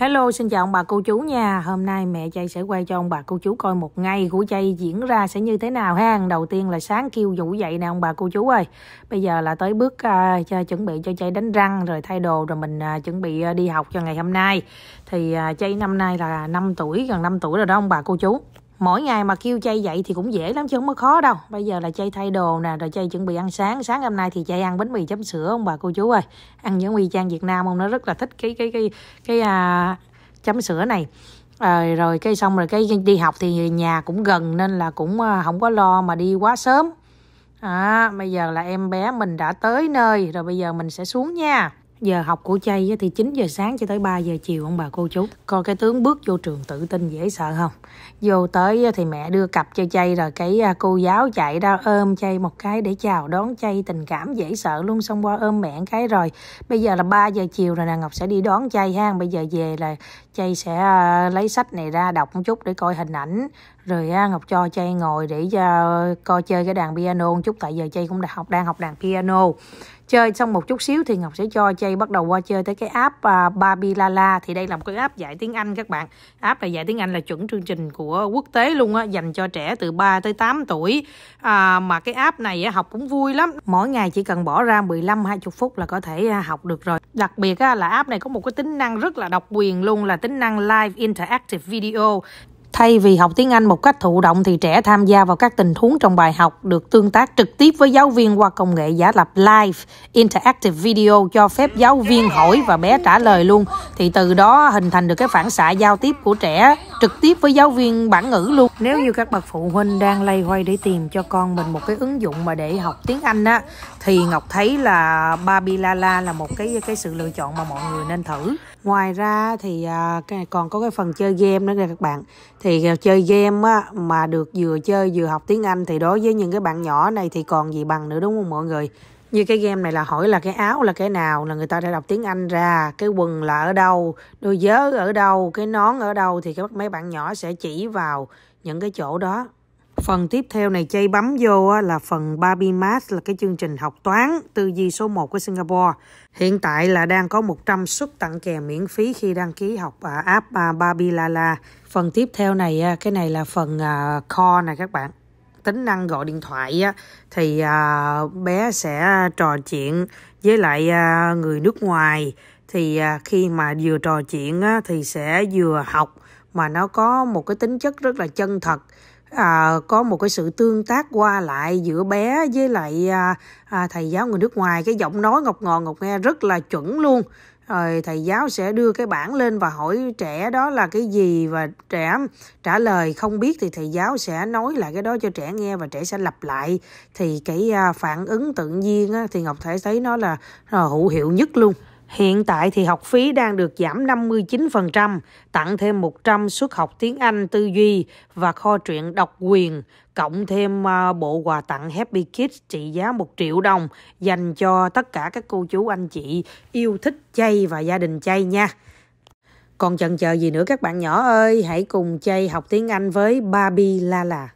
Hello, xin chào ông bà cô chú nha. Hôm nay mẹ chay sẽ quay cho ông bà cô chú coi một ngày của chay diễn ra sẽ như thế nào ha. Đầu tiên là sáng kêu Vũ dậy nè ông bà cô chú ơi. Bây giờ là tới bước uh, cho, chuẩn bị cho chay đánh răng rồi thay đồ rồi mình uh, chuẩn bị uh, đi học cho ngày hôm nay. Thì uh, chay năm nay là 5 tuổi, gần 5 tuổi rồi đó ông bà cô chú mỗi ngày mà kêu chay dậy thì cũng dễ lắm chứ không có khó đâu bây giờ là chay thay đồ nè rồi chay chuẩn bị ăn sáng sáng hôm nay thì chay ăn bánh mì chấm sữa ông bà cô chú ơi ăn những mì trang việt nam ông nó rất là thích cái cái cái cái à, chấm sữa này rồi ờ, rồi cái xong rồi cái đi học thì nhà cũng gần nên là cũng à, không có lo mà đi quá sớm à, bây giờ là em bé mình đã tới nơi rồi bây giờ mình sẽ xuống nha giờ học của chay thì 9 giờ sáng cho tới 3 giờ chiều ông bà cô chú coi cái tướng bước vô trường tự tin dễ sợ không vô tới thì mẹ đưa cặp cho chay rồi cái à, cô giáo chạy ra ôm chay một cái để chào đón chay tình cảm dễ sợ luôn xong qua ôm mẹ cái rồi bây giờ là 3 giờ chiều rồi nè Ngọc sẽ đi đón chay ha bây giờ về là chay sẽ à, lấy sách này ra đọc một chút để coi hình ảnh rồi á, Ngọc cho Chay ngồi để cho coi chơi cái đàn piano một chút tại giờ Chay cũng đã học đang học đàn piano chơi xong một chút xíu thì Ngọc sẽ cho Chay bắt đầu qua chơi tới cái app uh, à, Baby thì đây là một cái app dạy tiếng Anh các bạn app này dạy tiếng Anh là chuẩn chương trình của quốc tế luôn á dành cho trẻ từ 3 tới 8 tuổi à, mà cái app này á, học cũng vui lắm mỗi ngày chỉ cần bỏ ra 15 20 phút là có thể à, học được rồi đặc biệt á, là app này có một cái tính năng rất là độc quyền luôn là tính năng live interactive video Thay vì học tiếng Anh một cách thụ động thì trẻ tham gia vào các tình huống trong bài học, được tương tác trực tiếp với giáo viên qua công nghệ giả lập live, interactive video cho phép giáo viên hỏi và bé trả lời luôn. Thì từ đó hình thành được cái phản xạ giao tiếp của trẻ trực tiếp với giáo viên bản ngữ luôn. Nếu như các bậc phụ huynh đang lây hoay để tìm cho con mình một cái ứng dụng mà để học tiếng Anh á thì Ngọc thấy là Babilala là một cái cái sự lựa chọn mà mọi người nên thử. Ngoài ra thì à, còn có cái phần chơi game nữa nè các bạn. Thì thì ờ, chơi game á, mà được vừa chơi vừa học tiếng Anh thì đối với những cái bạn nhỏ này thì còn gì bằng nữa đúng không mọi người? Như cái game này là hỏi là cái áo là cái nào là người ta đã đọc tiếng Anh ra, cái quần là ở đâu, đôi giớ ở đâu, cái nón ở đâu thì các mấy bạn nhỏ sẽ chỉ vào những cái chỗ đó Phần tiếp theo này chay bấm vô là phần Barbie Math là cái chương trình học toán tư duy số 1 của Singapore. Hiện tại là đang có 100 suất tặng kèm miễn phí khi đăng ký học app à, Barbie Lala. Phần tiếp theo này, cái này là phần à, core này các bạn. Tính năng gọi điện thoại thì à, bé sẽ trò chuyện với lại người nước ngoài. Thì khi mà vừa trò chuyện thì sẽ vừa học mà nó có một cái tính chất rất là chân thật à, có một cái sự tương tác qua lại giữa bé với lại à, à, thầy giáo người nước ngoài cái giọng nói ngọc ngòn ngọc nghe rất là chuẩn luôn rồi thầy giáo sẽ đưa cái bảng lên và hỏi trẻ đó là cái gì và trẻ trả lời không biết thì thầy giáo sẽ nói lại cái đó cho trẻ nghe và trẻ sẽ lặp lại thì cái à, phản ứng tự nhiên á, thì ngọc thể thấy nó là à, hữu hiệu nhất luôn Hiện tại thì học phí đang được giảm 59%, tặng thêm 100 suất học tiếng Anh tư duy và kho truyện độc quyền, cộng thêm à, bộ quà tặng Happy Kids trị giá 1 triệu đồng dành cho tất cả các cô chú anh chị yêu thích chay và gia đình chay nha. Còn chần chờ gì nữa các bạn nhỏ ơi, hãy cùng chay học tiếng Anh với Barbie Lala.